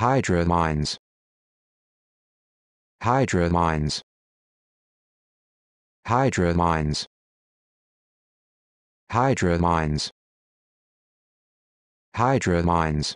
Hydra mines. Hydra mines. Hydra mines. Hydra mines. Hydra mines.